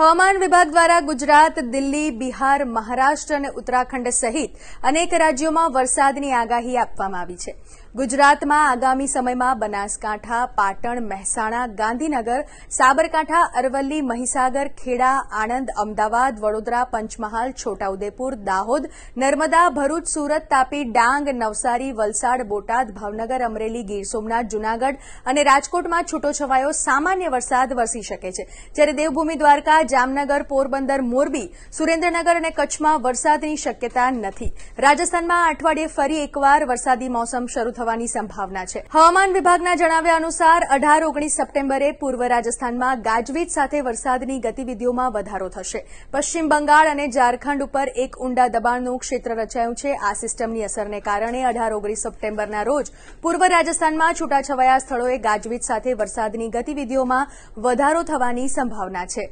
હવામાન વિભાગ દ્વારા ગુજરાત દિલ્હી બિહાર મહારાષ્ટ્ર અને ઉત્તરાખંડ સહિત અનેક રાજ્યોમાં વરસાદની આગાહી આપવામાં આવી છે ગુજરાતમાં આગામી સમયમાં બનાસકાંઠા પાટણ મહેસાણા ગાંધીનગર સાબરકાંઠા અરવલ્લી મહીસાગર ખેડા આણંદ અમદાવાદ વડોદરા પંચમહાલ છોટાઉદેપુર દાહોદ નર્મદા ભરૂચ સુરત તાપી ડાંગ નવસારી વલસાડ બોટાદ ભાવનગર અમરેલી ગીર સોમનાથ જૂનાગઢ અને રાજકોટમાં છૂટોછવાયો સામાન્ય વરસાદ વરસી શકે છે જ્યારે દેવભૂમિ દ્વારકા જામનગર પોરબંદર મોરબી સુરેન્દ્રનગર અને કચ્છમાં વરસાદની શક્યતા નથી રાજસ્થાનમાં અઠવાડિયે ફરી એકવાર વરસાદી મોસમ શરૂ થવાની સંભાવના છે હવામાન વિભાગના જણાવ્યા અનુસાર અઢાર ઓગણીસ સપ્ટેમ્બરે પૂર્વ રાજસ્થાનમાં ગાજવીજ સાથે વરસાદની ગતિવિધિઓમાં વધારો થશે પશ્ચિમ બંગાળ અને ઝારખંડ ઉપર એક ઊંડા દબાણનું ક્ષેત્ર રચાયું છે આ સિસ્ટમની અસરને કારણે અઢાર ઓગણીસ સપ્ટેમ્બરના રોજ પૂર્વ રાજસ્થાનમાં છૂટાછવાયા સ્થળોએ ગાજવીજ સાથે વરસાદની ગતિવિધિઓમાં વધારો થવાની સંભાવના છે